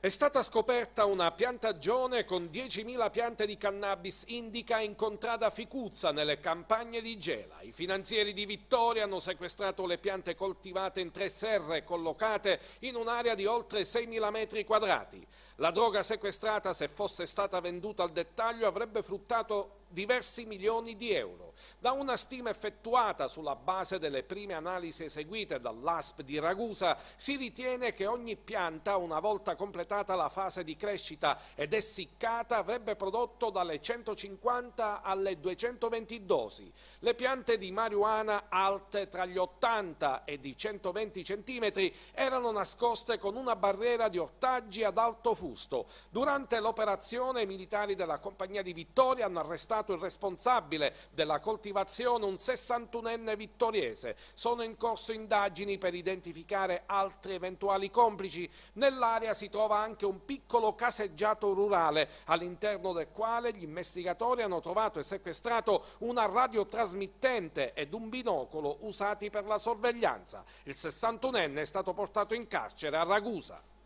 È stata scoperta una piantagione con 10.000 piante di cannabis indica in contrada Ficuzza nelle campagne di Gela. I finanzieri di Vittoria hanno sequestrato le piante coltivate in tre serre collocate in un'area di oltre 6.000 metri quadrati. La droga sequestrata, se fosse stata venduta al dettaglio, avrebbe fruttato diversi milioni di euro. Da una stima effettuata sulla base delle prime analisi eseguite dall'ASP di Ragusa, si ritiene che ogni pianta, una volta completata la fase di crescita ed essiccata, avrebbe prodotto dalle 150 alle 220 dosi. Le piante di marijuana alte tra gli 80 e i 120 cm erano nascoste con una barriera di ortaggi ad alto fusto. Durante l'operazione i militari della compagnia di Vittoria hanno arrestato stato il responsabile della coltivazione un 61enne vittoriese. Sono in corso indagini per identificare altri eventuali complici. Nell'area si trova anche un piccolo caseggiato rurale all'interno del quale gli investigatori hanno trovato e sequestrato una radiotrasmittente ed un binocolo usati per la sorveglianza. Il 61enne è stato portato in carcere a Ragusa.